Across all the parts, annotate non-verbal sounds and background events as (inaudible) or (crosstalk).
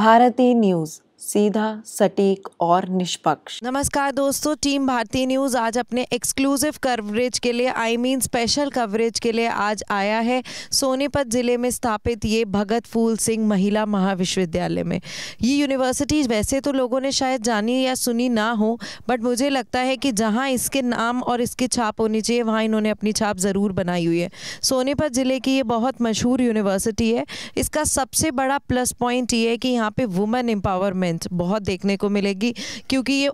Bharti news सीधा सटीक और निष्पक्ष नमस्कार दोस्तों टीम भारतीय न्यूज आज अपने एक्सक्लूसिव कवरेज के लिए आई मीन स्पेशल कवरेज के लिए आज आया है सोनीपत जिले में स्थापित ये भगत फूल सिंह महिला महाविश्वविद्यालय में ये यूनिवर्सिटी वैसे तो लोगों ने शायद जानी या सुनी ना हो बट मुझे लगता है कि जहाँ इसके नाम और इसकी छाप होनी चाहिए वहाँ इन्होंने अपनी छाप ज़रूर बनाई हुई है सोनीपत ज़िले की ये बहुत मशहूर यूनिवर्सिटी है इसका सबसे बड़ा प्लस पॉइंट ये है कि यहाँ पे वुमेन एम्पावरमेंट इवेंट बहुत देखने को मिलेगी क्योंकि ये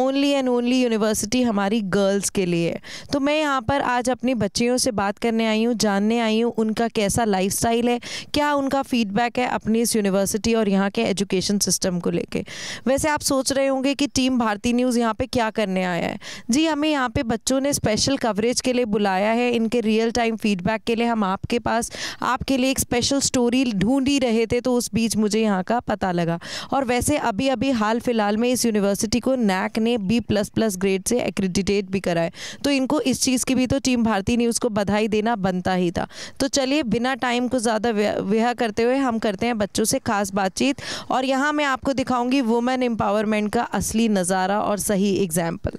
ओनली एंड ओनली यूनिवर्सिटी हमारी गर्ल्स के लिए है तो मैं यहाँ पर आज अपनी बच्चियों से बात करने आई हूँ जानने आई हूँ उनका कैसा लाइफ है क्या उनका फीडबैक है अपनी इस यूनिवर्सिटी और यहाँ के एजुकेशन सिस्टम को लेकर वैसे आप सोच रहे होंगे कि टीम भारती न्यूज़ यहाँ पे क्या करने आया है जी हमें यहाँ पर बच्चों ने स्पेशल कवरेज के लिए बुलाया है इनके रियल टाइम फीडबैक के लिए हम आपके पास आपके लिए एक स्पेशल स्टोरी ढूंढ ही रहे थे तो उस बीच मुझे यहाँ का पता लगा और वैसे अब अभी अभी हाल फिलहाल में इस यूनिवर्सिटी को नैक ने बी प्लस प्लस ग्रेड से एक्रेडिटेट भी कराए तो इनको इस चीज़ की भी तो टीम भारती न्यूज़ को बधाई देना बनता ही था तो चलिए बिना टाइम को ज़्यादा व्यह करते हुए हम करते हैं बच्चों से खास बातचीत और यहाँ मैं आपको दिखाऊंगी वुमेन एम्पावरमेंट का असली नज़ारा और सही एग्जाम्पल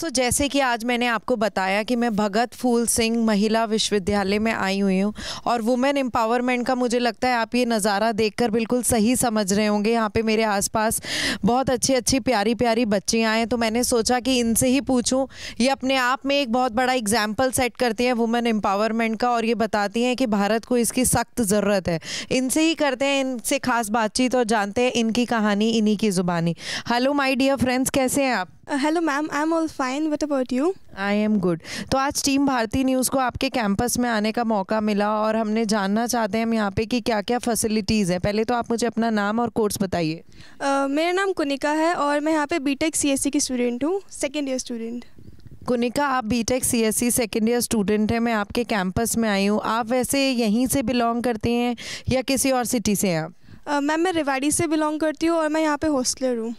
सो जैसे कि आज मैंने आपको बताया कि मैं भगत फूल सिंह महिला विश्वविद्यालय में आई हुई हूँ और वुमेन एम्पावरमेंट का मुझे लगता है आप ये नज़ारा देखकर बिल्कुल सही समझ रहे होंगे यहाँ पे मेरे आसपास बहुत अच्छी अच्छी प्यारी प्यारी बच्चियाँ हैं तो मैंने सोचा कि इनसे ही पूछूँ ये अपने आप में एक बहुत बड़ा एग्जाम्पल सेट करती हैं वुमेन एम्पावरमेंट का और ये बताती हैं कि भारत को इसकी सख्त ज़रूरत है इनसे ही करते हैं इनसे ख़ास बातचीत और जानते हैं इनकी कहानी इन्हीं की ज़ुबानी हेलो माई डियर फ्रेंड्स कैसे हैं आप hello ma'am I am all fine what about you I am good तो आज टीम भारती न्यूज़ को आपके कैंपस में आने का मौका मिला और हमने जानना चाहते हैं हम यहाँ पे कि क्या क्या फैसिलिटीज़ हैं पहले तो आप मुझे अपना नाम और कोर्स बताइए uh, मेरा नाम कुनिका है और मैं यहाँ पे बी एस सी की स्टूडेंट हूँ सेकेंड ईयर स्टूडेंट कुनिका आप B tech S C second year student हैं मैं आपके कैंपस में आई हूँ आप वैसे यहीं से बिलोंग करती हैं या किसी और सिटी से हैं आप मैम uh, मैं रेवाड़ी से बिलोंग करती हूँ और मैं यहाँ पे हॉस्टलर हूँ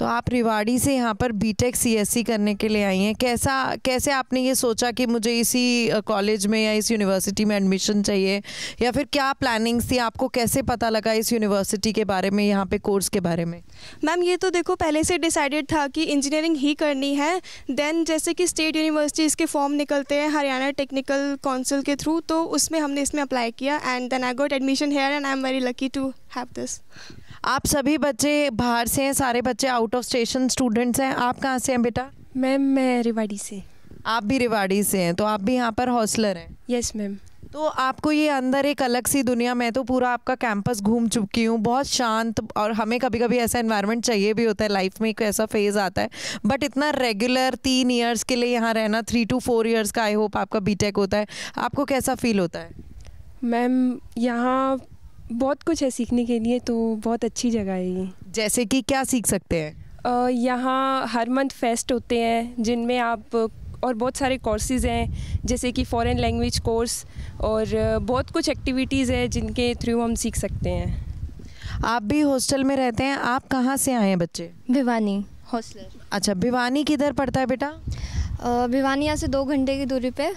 तो आप रिवाड़ी से यहाँ पर बीटेक सीएससी करने के लिए आई हैं कैसा कैसे आपने ये सोचा कि मुझे इसी कॉलेज में या इस यूनिवर्सिटी में एडमिशन चाहिए या फिर क्या प्लानिंग्स थी आपको कैसे पता लगा इस यूनिवर्सिटी के बारे में यहाँ पे कोर्स के बारे में मैम ये तो देखो पहले से डिसाइडेड था कि इंजीनियरिंग ही करनी है देन जैसे कि स्टेट यूनिवर्सिटीज़ के फॉर्म निकलते हैं हरियाणा टेक्निकल काउंसिल के थ्रू तो उसमें हमने इसमें अप्लाई किया and then I got admission here and I am very lucky to have this आप सभी बच्चे बाहर से हैं सारे बच्चे आउट ऑफ स्टेशन स्टूडेंट्स हैं आप कहाँ से हैं बेटा मैम मैं रिवाड़ी से आप भी रिवाड़ी से हैं तो आप भी यहाँ पर हॉस्टलर हैं यस मैम तो आपको ये अंदर एक अलग सी दुनिया मैं तो पूरा आपका कैंपस घूम चुकी हूँ बहुत शांत और हमें कभी कभी ऐसा इन्वायरमेंट चाहिए भी होता है लाइफ में एक ऐसा फेज़ आता है बट इतना रेगुलर तीन ईयर्स के लिए यहाँ रहना थ्री टू फोर ईयर्स का आई होप आपका बीटेक होता है आपको कैसा फील होता है मैम यहाँ बहुत कुछ है सीखने के लिए तो बहुत अच्छी जगह है ये जैसे कि क्या सीख सकते हैं यहाँ हर मंथ फेस्ट होते हैं जिनमें आप और बहुत सारे कोर्सेज हैं जैसे कि फॉरेन लैंग्वेज कोर्स और बहुत कुछ एक्टिविटीज़ है जिनके थ्रू हम सीख सकते हैं आप भी हॉस्टल में रहते हैं आप कहाँ से आए हैं बच्चे भिवानी हॉस्टल अच्छा भिवानी किधर पड़ता है बेटा भिवानी यहाँ से दो घंटे की दूरी पे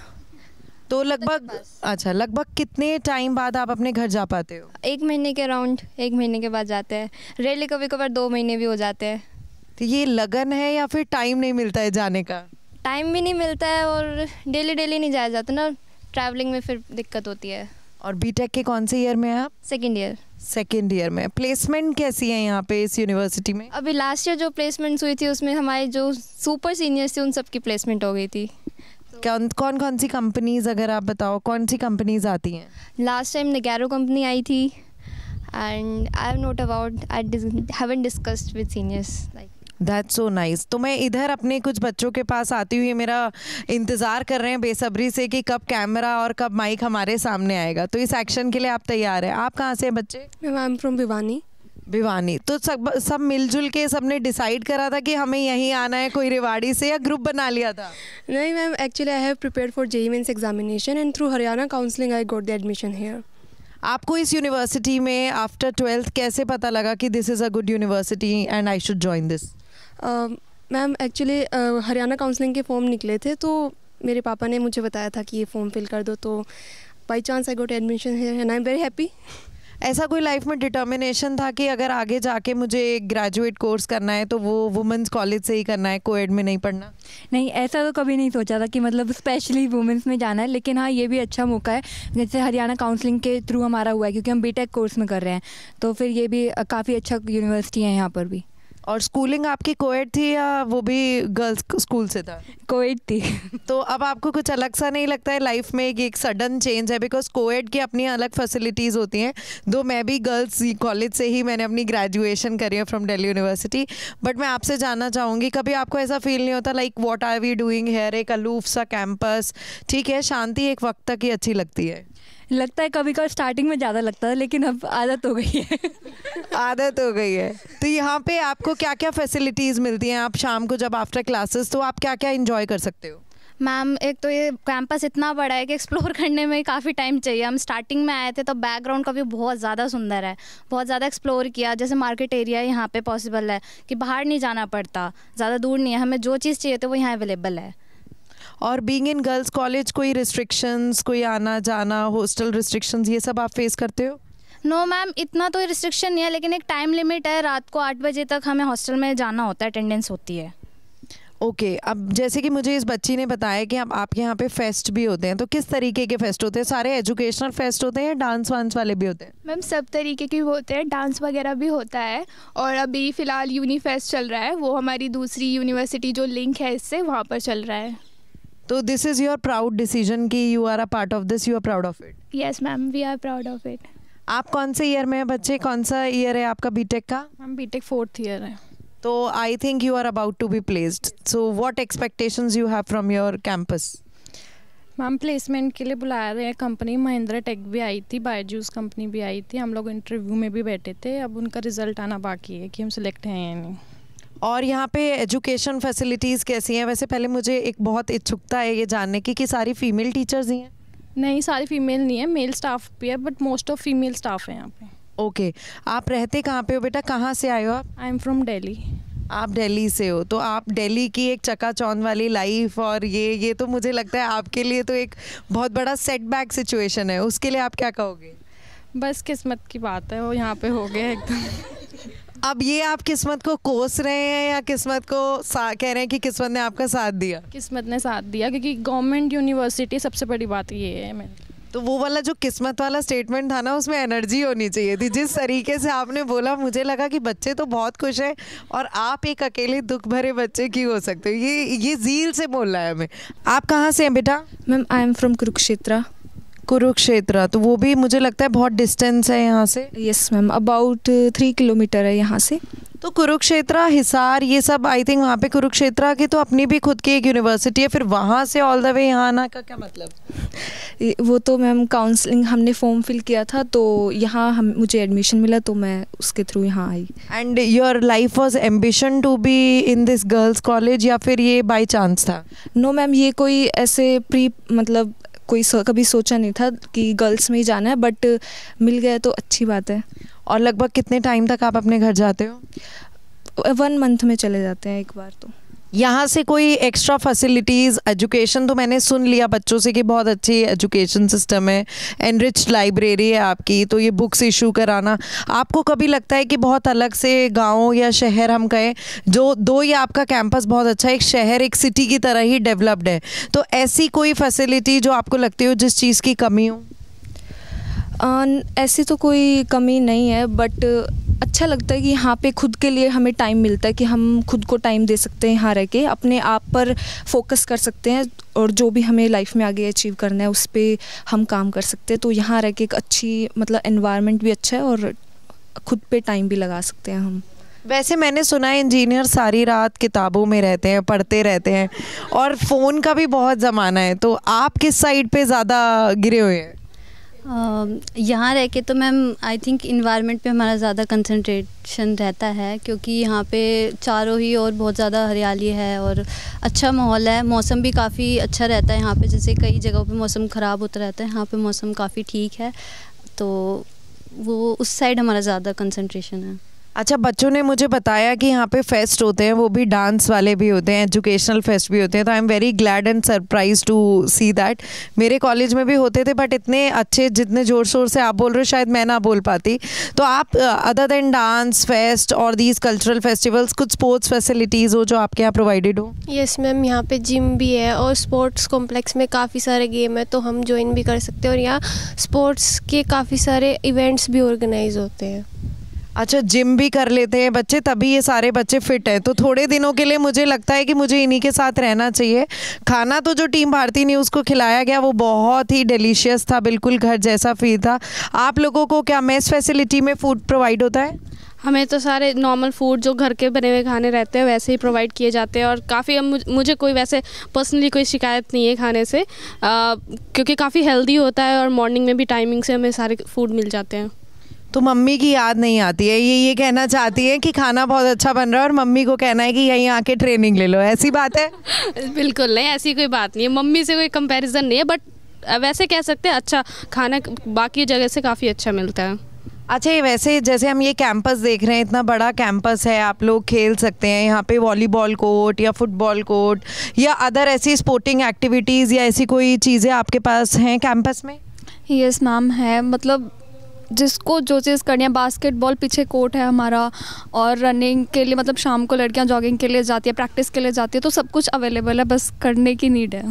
तो लगभग अच्छा लगभग कितने टाइम बाद आप अपने घर जा पाते हो एक महीने के अराउंड एक महीने के बाद जाते हैं रेली कभी कभार दो महीने भी हो जाते हैं तो ये लगन है या फिर टाइम नहीं मिलता है जाने का टाइम भी नहीं मिलता है और डेली डेली नहीं जाया जाता ना ट्रैवलिंग में फिर दिक्कत होती है और बीटेक के कौन से ईयर में है आप सेकेंड ईयर सेकेंड ईयर में प्लेसमेंट कैसी है यहाँ पे इस यूनिवर्सिटी में अभी लास्ट ईयर जो प्लेसमेंट्स हुई थी उसमें हमारे जो सुपर सीनियर्स थे उन सबकी प्लेसमेंट हो गई थी कौन कौन कौन सी कंपनीज अगर आप बताओ कौन सी कंपनीज आती हैं लास्ट टाइम नगैरो कंपनी आई थी and I have not about I haven't discussed with seniors like that so nice तो मैं इधर अपने कुछ बच्चों के पास आती हुई मेरा इंतज़ार कर रहे हैं बेसब्री से कि कब कैमरा और कब माइक हमारे सामने आएगा तो इस एक्शन के लिए आप तैयार हैं आप कहाँ से बच्चे ma'am I am from Bhiwani Bhiwani तो सब सब मिलजुल के सबने डिसाइड करा था कि हमें यहीं आना है कोई रेवाड़ी से या ग्रुप बना लिया था नहीं ma'am actually I have prepare for JEE mains examination and through Haryana counselling I got the admission here आपको इस यूनिवर्सिटी में आफ्टर ट्वेल्थ कैसे पता लगा कि this is a good university and I should join this ma'am actually Haryana counselling के form निकले थे तो मेरे पापा ने मुझे बताया था कि ये फॉर्म फिल कर दो तो by chance I got admission here and I am very happy ऐसा कोई लाइफ में डिटर्मिनेशन था कि अगर आगे जाके मुझे ग्रेजुएट कोर्स करना है तो वो वुमेंस कॉलेज से ही करना है कोएड में नहीं पढ़ना नहीं ऐसा तो कभी नहीं सोचा था कि मतलब स्पेशली वुमेंस में जाना है लेकिन हाँ ये भी अच्छा मौका है जैसे हरियाणा काउंसलिंग के थ्रू हमारा हुआ है क्योंकि हम बी कोर्स में कर रहे हैं तो फिर ये भी काफ़ी अच्छा यूनिवर्सिटी है यहाँ पर भी और स्कूलिंग आपकी कोएड थी या वो भी गर्ल्स स्कूल से था कोएड थी तो अब आपको कुछ अलग सा नहीं लगता है लाइफ में एक सडन चेंज है बिकॉज कोएड की अपनी अलग फैसिलिटीज़ होती हैं दो मैं भी गर्ल्स कॉलेज से ही मैंने अपनी ग्रेजुएशन करी है फ्रॉम दिल्ली यूनिवर्सिटी बट मैं आपसे जानना चाहूँगी कभी आपको ऐसा फील नहीं होता like what are we doing here एक अलूफ सा कैंपस ठीक है शांति एक वक्त तक ही अच्छी लगती है लगता है कभी कभी स्टार्टिंग में ज़्यादा लगता है लेकिन अब आदत हो गई है आदत हो गई है तो यहाँ पे आपको क्या क्या फैसिलिटीज़ मिलती हैं आप शाम को जब आफ्टर क्लासेस तो आप क्या क्या इन्जॉय कर सकते हो मैम एक तो ये कैंपस इतना बड़ा है कि एक्सप्लोर (laughs) करने में काफ़ी टाइम चाहिए हम स्टार्टिंग में आए थे तो बैकग्राउंड का भी बहुत ज़्यादा सुंदर है बहुत ज़्यादा एक्सप्लोर किया जैसे मार्केट एरिया यहाँ पे पॉसिबल है कि बाहर नहीं जाना पड़ता ज़्यादा दूर नहीं है हमें जो चीज़ चाहिए थी वो यहाँ अवेलेबल है और बींग इन गर्ल्स कॉलेज कोई रिस्ट्रिक्शंस कोई आना जाना हॉस्टल रिस्ट्रिक्शंस ये सब आप फेस करते हो नो no, मैम इतना तो रिस्ट्रिक्शन नहीं है लेकिन एक टाइम लिमिट है रात को आठ बजे तक हमें हॉस्टल में जाना होता है अटेंडेंस होती है ओके okay, अब जैसे कि मुझे इस बच्ची ने बताया कि आप आपके यहाँ पे फेस्ट भी होते हैं तो किस तरीके के फेस्ट होते हैं सारे एजुकेशनल फेस्ट होते हैं या डांस वांस वाले भी होते हैं मैम सब तरीके के होते हैं डांस वगैरह भी होता है और अभी फ़िलहाल यूनी फेस्ट चल रहा है वो हमारी दूसरी यूनिवर्सिटी जो लिंक है इससे वहाँ पर चल रहा है तो this is your proud decision कि you are a part of this you are proud of it yes ma'am we are proud of it आप कौन से ईयर में हैं बच्चे कौन सा ईयर है आपका बीटेक का मैम बीटेक फोर्थ ईयर है तो I think you are about to be placed so what expectations you have from your campus ma'am placement के लिए बुला रहे हैं कंपनी महिंद्रा टेक भी आई थी बायजूस कंपनी भी आई थी हम लोग इंटरव्यू में भी बैठे थे अब उनका रिजल्ट आना बाकी है कि हम सिलेक्ट हैं या नहीं और यहाँ पे एजुकेशन फैसिलिटीज़ कैसी हैं वैसे पहले मुझे एक बहुत इच्छुकता है ये जानने की कि सारी फीमेल टीचर्स ही हैं नहीं सारी फीमेल नहीं है मेल स्टाफ भी है but most of female staff है यहाँ पे ओके okay. आप रहते कहाँ पे हो बेटा कहाँ से आए हो आप आई एम फ्रॉम डेली आप दिल्ली से हो तो आप दिल्ली की एक चकाचौंध वाली लाइफ और ये ये तो मुझे लगता है आपके लिए तो एक बहुत बड़ा सेटबैक सिचुएशन है उसके लिए आप क्या कहोगे बस किस्मत की बात है वो यहाँ पे हो गया एकदम अब ये आप किस्मत को कोस रहे हैं या किस्मत को कह रहे हैं कि किस्मत ने आपका साथ दिया किस्मत ने साथ दिया क्योंकि गवर्नमेंट यूनिवर्सिटी सबसे बड़ी बात ये है मैं तो वो वाला जो किस्मत वाला स्टेटमेंट था ना उसमें एनर्जी होनी चाहिए थी जिस तरीके से आपने बोला मुझे लगा कि बच्चे तो बहुत खुश हैं और आप एक अकेले दुख भरे बच्चे की हो सकते हो ये ये जील से बोल रहा है हमें आप कहाँ से हैं बेटा ma'am I am from Kurukshetra Kurukshetra तो वो भी मुझे लगता है बहुत डिस्टेंस है यहाँ से yes ma'am about three kilometre है यहाँ से तो कुरुक्षेत्र हिसार ये सब आई थिंक वहाँ पे कुरुक्षेत्र की तो अपनी भी खुद की एक यूनिवर्सिटी है फिर वहाँ से ऑल द वे यहाँ आना का क्या मतलब वो तो मैम काउंसलिंग हमने फॉर्म फिल किया था तो यहाँ हम मुझे एडमिशन मिला तो मैं उसके थ्रू यहाँ आई and your life was ambition to be in this girls college या फिर ये बाई चांस था नो no, मैम ये कोई ऐसे प्री मतलब कोई सो, कभी सोचा नहीं था कि गर्ल्स में ही जाना है बट मिल गया तो अच्छी बात है और लगभग कितने टाइम तक आप अपने घर जाते हो वन मंथ में चले जाते हैं एक बार तो यहाँ से कोई एक्स्ट्रा फैसिलिटीज़ एजुकेशन तो मैंने सुन लिया बच्चों से कि बहुत अच्छी एजुकेशन सिस्टम है एनरिच लाइब्रेरी है आपकी तो ये बुक्स इशू कराना आपको कभी लगता है कि बहुत अलग से गाँव या शहर हम कहें जो दो या आपका कैंपस बहुत अच्छा है एक शहर एक सिटी की तरह ही डेवलप्ड है तो ऐसी कोई फैसिलिटी जो आपको लगती हो जिस चीज़ की कमी हो ऐसी तो कोई कमी नहीं है बट अच्छा लगता है कि यहाँ पे खुद के लिए हमें टाइम मिलता है कि हम खुद को टाइम दे सकते हैं यहाँ रह के अपने आप पर फोकस कर सकते हैं और जो भी हमें लाइफ में आगे अचीव करना है उस पर हम काम कर सकते हैं तो यहाँ रह के एक अच्छी मतलब इन्वायरमेंट भी अच्छा है और खुद पे टाइम भी लगा सकते हैं हम वैसे मैंने सुना है इंजीनियर सारी रात किताबों में रहते हैं पढ़ते रहते हैं और फ़ोन का भी बहुत ज़माना है तो आप किस साइड पे ज़्यादा गिरे हुए हैं यहाँ रह के तो मैम आई थिंक इन्वायरमेंट पे हमारा ज़्यादा कंसंट्रेशन रहता है क्योंकि यहाँ पे चारों ही और बहुत ज़्यादा हरियाली है और अच्छा माहौल है मौसम भी काफ़ी अच्छा रहता है यहाँ पे जैसे कई जगहों पे मौसम ख़राब होता रहता है यहाँ पे मौसम काफ़ी ठीक है तो वो उस साइड हमारा ज़्यादा कंसनट्रेशन है अच्छा बच्चों ने मुझे बताया कि यहाँ पे फेस्ट होते हैं वो भी डांस वाले भी होते हैं एजुकेशनल फेस्ट भी होते हैं तो I am very glad and surprise to see that मेरे कॉलेज में भी होते थे बट इतने अच्छे जितने ज़ोर शोर से आप बोल रहे हो शायद मैं ना बोल पाती तो आप अदर देन डांस फेस्ट और दीज कल्चरल फेस्टिवल्स कुछ स्पोर्ट्स फैसिलिटीज़ हो जो आपके यहाँ प्रोवाइडेड हो येस मैम यहाँ पर जिम भी है और स्पोर्ट्स कॉम्प्लेक्स में काफ़ी सारे गेम है तो हम ज्वाइन भी कर सकते हैं और यहाँ स्पोर्ट्स के काफ़ी सारे इवेंट्स भी ऑर्गेनाइज होते हैं अच्छा जिम भी कर लेते हैं बच्चे तभी ये सारे बच्चे फिट हैं तो थोड़े दिनों के लिए मुझे लगता है कि मुझे इन्हीं के साथ रहना चाहिए खाना तो जो टीम भारती ने उसको खिलाया गया वो बहुत ही डिलीशियस था बिल्कुल घर जैसा फील था आप लोगों को क्या मेस फैसिलिटी में फ़ूड प्रोवाइड होता है हमें तो सारे नॉर्मल फूड जो घर के बने हुए खाने रहते हैं वैसे ही प्रोवाइड किए जाते हैं और काफ़ी मुझे कोई वैसे पर्सनली कोई शिकायत नहीं है खाने से आ, क्योंकि काफ़ी हेल्दी होता है और मॉर्निंग में भी टाइमिंग से हमें सारे फूड मिल जाते हैं तो मम्मी की याद नहीं आती है ये ये कहना चाहती है कि खाना बहुत अच्छा बन रहा है और मम्मी को कहना है कि यहीं आके ट्रेनिंग ले लो ऐसी बात है (laughs) बिल्कुल नहीं ऐसी कोई बात नहीं है मम्मी से कोई कंपैरिजन नहीं है बट वैसे कह सकते हैं अच्छा खाना बाकी जगह से काफ़ी अच्छा मिलता है अच्छा ये वैसे जैसे हम ये कैंपस देख रहे हैं इतना बड़ा कैंपस है आप लोग खेल सकते हैं यहाँ पे वॉलीबॉल कोर्ट या फुटबॉल कोर्ट या अदर ऐसी स्पोर्टिंग एक्टिविटीज़ या ऐसी कोई चीज़ें आपके पास हैं कैंपस में यस yes, मैम है मतलब जिसको जो चीज़ करनी है बास्केटबॉल पीछे कोर्ट है हमारा और रनिंग के लिए मतलब शाम को लड़कियां जॉगिंग के लिए जाती है प्रैक्टिस के लिए जाती है तो सब कुछ अवेलेबल है बस करने की नीड है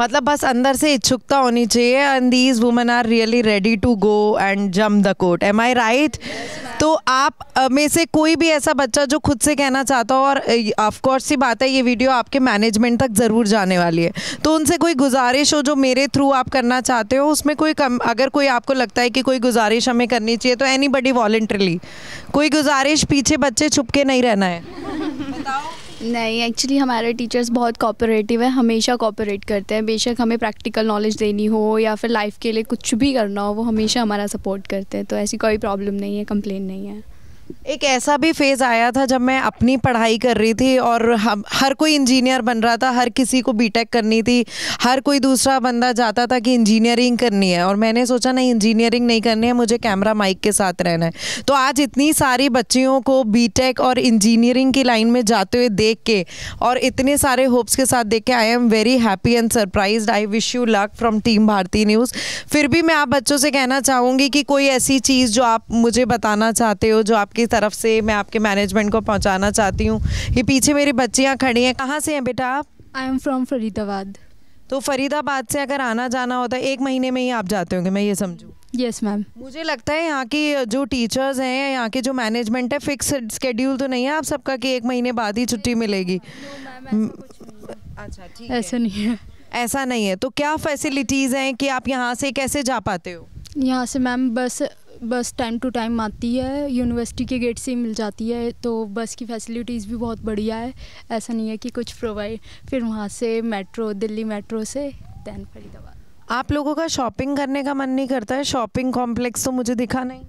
मतलब बस अंदर से इच्छुकता होनी चाहिए and these women are really ready to go and jam the court am I right तो आप में से कोई भी ऐसा बच्चा जो खुद से कहना चाहता हो और ऑफकोर्स ही बात है ये वीडियो आपके मैनेजमेंट तक ज़रूर जाने वाली है तो उनसे कोई गुजारिश हो जो मेरे थ्रू आप करना चाहते हो उसमें कोई कम अगर कोई आपको लगता है कि कोई गुजारिश गुजारिश हमें करनी चाहिए तो एनी बडी वॉल्ट्रली कोई गुजारिश पीछे बच्चे छुप के नहीं रहना है नहीं एक्चुअली हमारे टीचर्स बहुत कॉपरेटिव है हमेशा कॉपरेट करते हैं बेशक हमें प्रैक्टिकल नॉलेज देनी हो या फिर लाइफ के लिए कुछ भी करना हो वो हमेशा हमारा सपोर्ट करते हैं तो ऐसी कोई प्रॉब्लम नहीं है कंप्लेन नहीं है एक ऐसा भी फेज़ आया था जब मैं अपनी पढ़ाई कर रही थी और हम हर कोई इंजीनियर बन रहा था हर किसी को बीटेक करनी थी हर कोई दूसरा बंदा जाता था कि इंजीनियरिंग करनी है और मैंने सोचा नहीं इंजीनियरिंग नहीं करनी है मुझे कैमरा माइक के साथ रहना है तो आज इतनी सारी बच्चियों को बीटेक और इंजीनियरिंग की लाइन में जाते हुए देख के और इतने सारे होप्स के साथ देख के I am very happy and surprise I wish you luck from team Bharti news फिर भी मैं आप बच्चों से कहना चाहूँगी कि कोई ऐसी चीज़ जो आप मुझे बताना चाहते हो जो आपके की तरफ से मैं आपके मैनेजमेंट को पहुंचाना चाहती हूं ये पीछे मेरी बच्चियां खड़ी हैं कहां से हैं बेटा आप आई एम फ्रॉम फरीदाबाद तो फरीदाबाद से अगर आना जाना होता है एक महीने में ही आप जाते होंगे मैं ये समझूँ यस yes, मैम मुझे लगता है यहाँ की जो टीचर्स हैं यहाँ के जो मैनेजमेंट है फिक्स स्केड्यूल तो नहीं है आप सबका कि एक महीने बाद ही छुट्टी मिलेगी अच्छा ठीक ऐसा नहीं है ऐसा नहीं है तो क्या फैसिलिटीज़ हैं कि आप यहाँ से कैसे जा पाते हो यहाँ से मैम बस बस टाइम टू टाइम आती है यूनिवर्सिटी के गेट से ही मिल जाती है तो बस की फैसिलिटीज़ भी बहुत बढ़िया है ऐसा नहीं है कि कुछ प्रोवाइड फिर वहाँ से मेट्रो दिल्ली मेट्रो से दैन फरीदाबाद आप लोगों का शॉपिंग करने का मन नहीं करता है शॉपिंग कॉम्प्लेक्स तो मुझे दिखा नहीं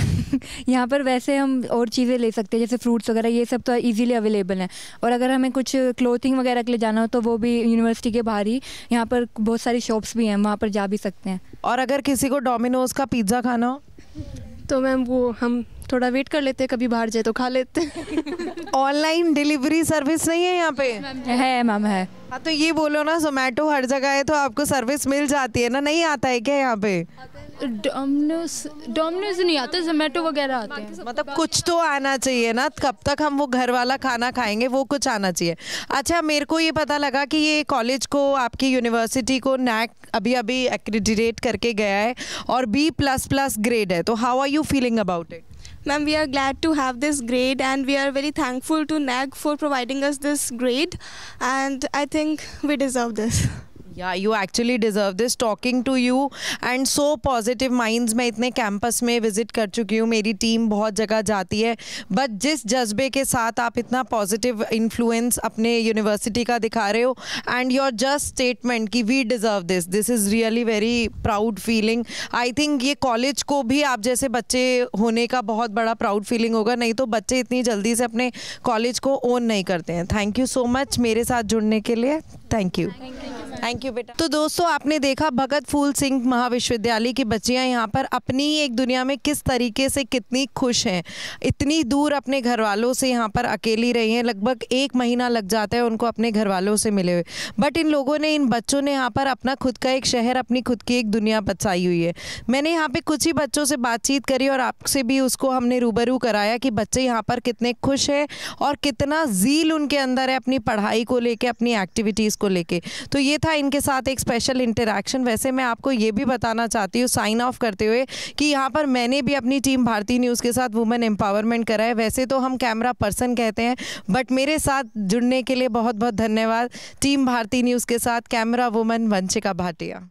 (laughs) यहाँ पर वैसे हम और चीज़ें ले सकते हैं जैसे फ्रूट्स वगैरह ये सब तो इजीली अवेलेबल हैं और अगर हमें कुछ क्लोथिंग वगैरह के लिए जाना हो तो वो भी यूनिवर्सिटी के बाहर ही यहाँ पर बहुत सारी शॉप्स भी हैं वहाँ पर जा भी सकते हैं और अगर किसी को डोमिनोज़ का पिज़्ज़ा खाना हो तो मैम वो हम थोड़ा वेट कर लेते हैं कभी बाहर जाए तो खा लेते ऑनलाइन डिलीवरी सर्विस नहीं है यहाँ पे है मैम है हाँ तो ये बोलो ना जोमेटो हर जगह है तो आपको सर्विस मिल जाती है ना नहीं आता है क्या यहाँ पे डोमिनोज डोमिनोज नहीं आते जोमेटो वगैरह आते हैं मतलब कुछ तो आना चाहिए ना कब तक हम वो घर वाला खाना खाएंगे वो कुछ आना चाहिए अच्छा मेरे को ये पता लगा कि ये कॉलेज को आपकी यूनिवर्सिटी को नैक अभी अभी एक्रेडिटेट करके गया है और बी प्लस प्लस ग्रेड है तो how are you feeling about it ma'am we are glad to have this grade and we are very thankful to NAAC for providing us this grade and I think we deserve this yeah you actually deserve this talking to you and so positive minds मैं इतने campus में visit कर चुकी हूँ मेरी team बहुत जगह जाती है बट जिस जज्बे के साथ आप इतना पॉजिटिव इन्फ्लुएंस अपने यूनिवर्सिटी का दिखा रहे हो एंड योर जस्ट स्टेटमेंट कि we deserve this this is really very proud feeling I think ये कॉलेज को भी आप जैसे बच्चे होने का बहुत बड़ा प्राउड फीलिंग होगा नहीं तो बच्चे इतनी जल्दी से अपने कॉलेज को ओन नहीं करते हैं थैंक यू सो मच मेरे साथ जुड़ने के लिए थैंक यू थैंक यू बेटा तो दोस्तों आपने देखा भगत फूल सिंह महाविश्वविद्यालय की बच्चियाँ यहाँ पर अपनी एक दुनिया में किस तरीके से कितनी खुश हैं इतनी दूर अपने घर वालों से यहाँ पर अकेली रही हैं लगभग एक महीना लग जाता है उनको अपने घर वालों से मिले हुए बट इन लोगों ने इन बच्चों ने यहाँ पर अपना खुद का एक शहर अपनी खुद की एक दुनिया बचाई हुई है मैंने यहाँ पर कुछ ही बच्चों से बातचीत करी और आपसे भी उसको हमने रूबरू कराया कि बच्चे यहाँ पर कितने खुश हैं और कितना झील उनके अंदर है अपनी पढ़ाई को लेके अपनी एक्टिविटीज़ को लेके तो ये था था इनके साथ एक स्पेशल इंटरेक्शन वैसे मैं आपको ये भी बताना चाहती हूँ साइन ऑफ करते हुए कि यहाँ पर मैंने भी अपनी टीम भारतीय न्यूज़ के साथ वुमेन एम्पावरमेंट करा है वैसे तो हम कैमरा पर्सन कहते हैं बट मेरे साथ जुड़ने के लिए बहुत बहुत धन्यवाद टीम भारती न्यूज़ के साथ कैमरा वुमेन वंशिका भाटिया